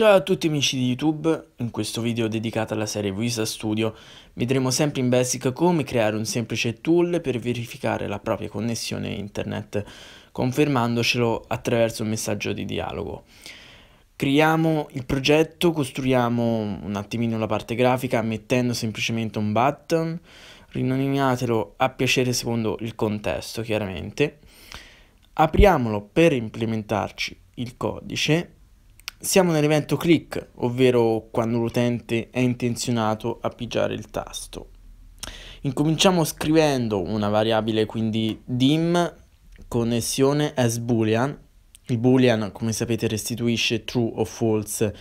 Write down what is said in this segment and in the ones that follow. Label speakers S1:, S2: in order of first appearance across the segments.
S1: Ciao a tutti amici di YouTube, in questo video dedicato alla serie Visa Studio vedremo sempre in basic come creare un semplice tool per verificare la propria connessione internet confermandocelo attraverso un messaggio di dialogo. Creiamo il progetto, costruiamo un attimino la parte grafica mettendo semplicemente un button, rinominatelo a piacere secondo il contesto chiaramente, apriamolo per implementarci il codice siamo nell'evento click, ovvero quando l'utente è intenzionato a pigiare il tasto. Incominciamo scrivendo una variabile quindi dim connessione as boolean. Il boolean come sapete restituisce true o false,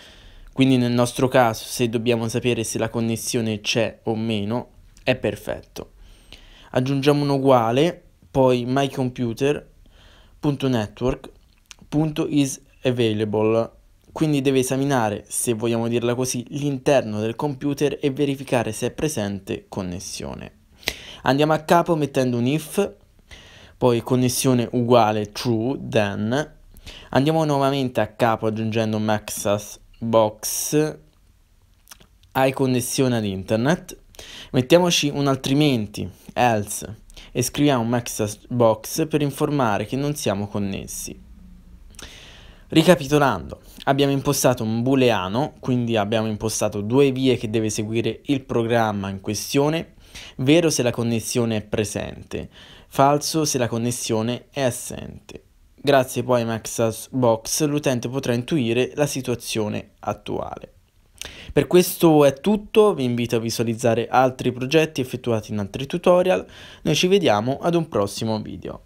S1: quindi nel nostro caso se dobbiamo sapere se la connessione c'è o meno è perfetto. Aggiungiamo un uguale, poi mycomputer.network.isAvailable quindi deve esaminare, se vogliamo dirla così, l'interno del computer e verificare se è presente connessione. Andiamo a capo mettendo un if, poi connessione uguale true, then. Andiamo nuovamente a capo aggiungendo maxas box hai connessione ad internet. Mettiamoci un altrimenti, else, e scriviamo maxas box per informare che non siamo connessi. Ricapitolando, abbiamo impostato un booleano, quindi abbiamo impostato due vie che deve seguire il programma in questione, vero se la connessione è presente, falso se la connessione è assente. Grazie poi a Maxbox l'utente potrà intuire la situazione attuale. Per questo è tutto, vi invito a visualizzare altri progetti effettuati in altri tutorial, noi ci vediamo ad un prossimo video.